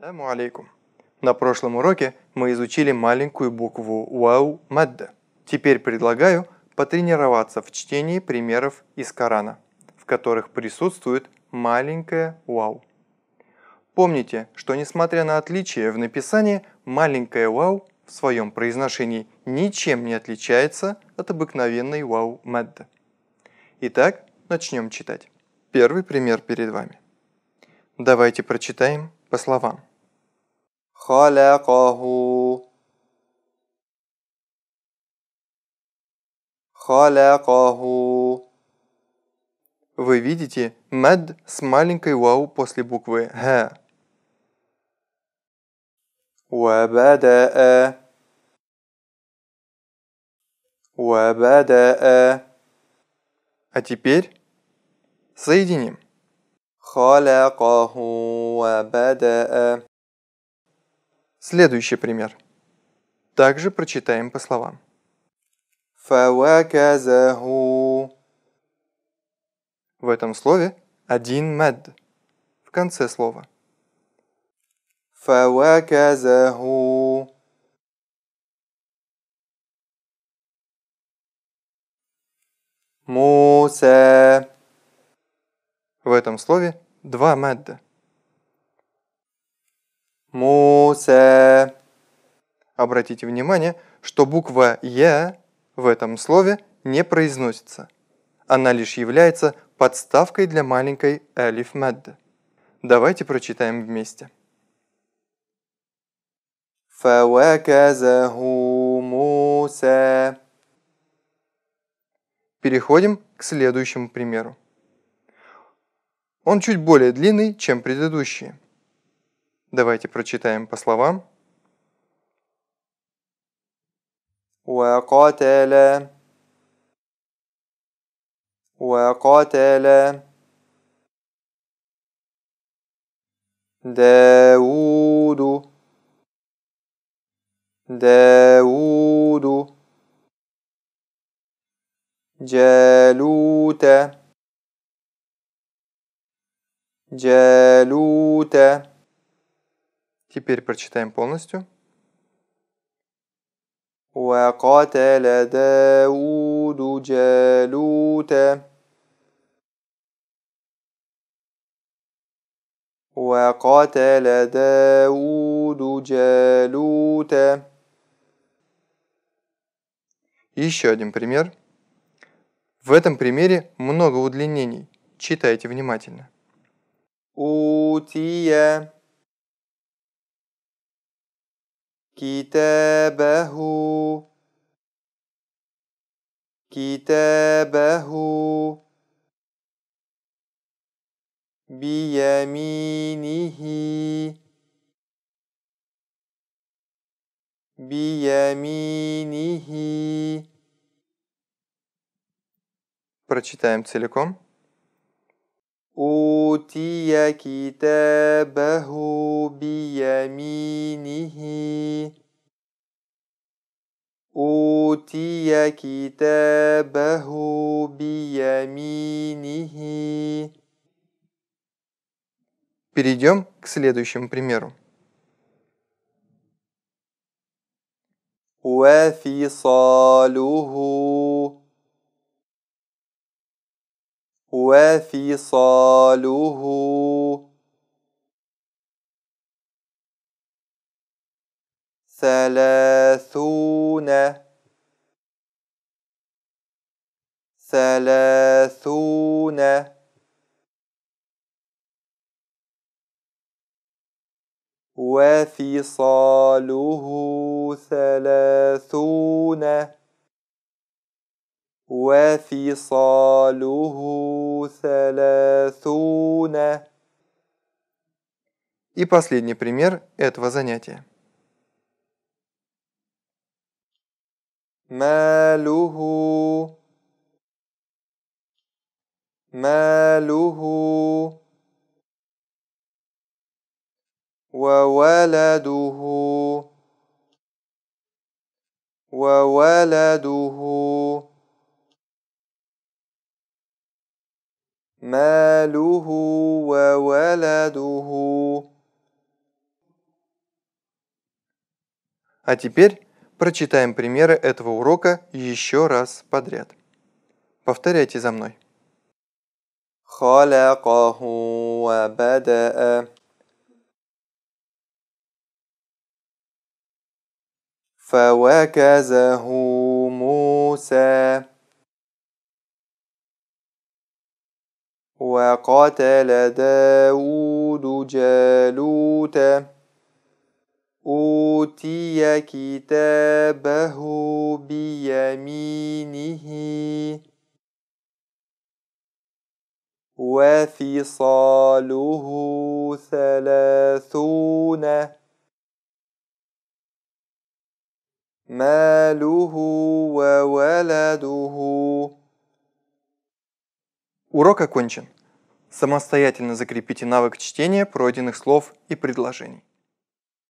Саламу алейкум. На прошлом уроке мы изучили маленькую букву вау мадда. Теперь предлагаю потренироваться в чтении примеров из Корана, в которых присутствует маленькая вау. Помните, что несмотря на отличие в написании, маленькая вау в своем произношении ничем не отличается от обыкновенной вау мадда. Итак, начнем читать. Первый пример перед вами. Давайте прочитаем по словам. خلقه خلقه Вы видите мед с маленькой вау после буквы г. وبدأ وبدأ А теперь соединим. خلقه Следующий пример. Также прочитаем по словам. فوكزه В этом слове один мед в конце слова. فوكزه موسى В этом слове два медда. Мусе. Обратите внимание, что буква Е в этом слове не произносится. Она лишь является подставкой для маленькой элиф мадды. Давайте прочитаем вместе. فَوَكَزَهُ مُوسَى Переходим к следующему примеру. Он чуть более длинный, чем предыдущие. Давайте прочитаем по словам. وقتل وقتل داود داود جالوت جالوت Теперь прочитаем полностью. وقتل داود جالوت وقتل داود جالوت Еще один пример. В этом примере много удлинений. Читайте внимательно. Утия كتابه كتابه بيمينه بيمينه Прочитаем целиком. أوتي كتابه بيمينه أوتي كتابه بيمينه Перейдем к следующему примеру. وفصاله وفصاله ثلاثون ثلاثون وفصاله ثلاثون وفصاله ثلاثون И последний пример этого занятия. ماله ماله وولده وولده ماله وولده А теперь прочитаем примеры этого урока еще раз подряд. Повторяйте за мной. خلقه وبدأ فوكزه موسى وقتل داود جالوت أوتي كتابه بيمينه وفصاله ثلاثون ماله وولده Урок окончен. Самостоятельно закрепите навык чтения пройденных слов и предложений.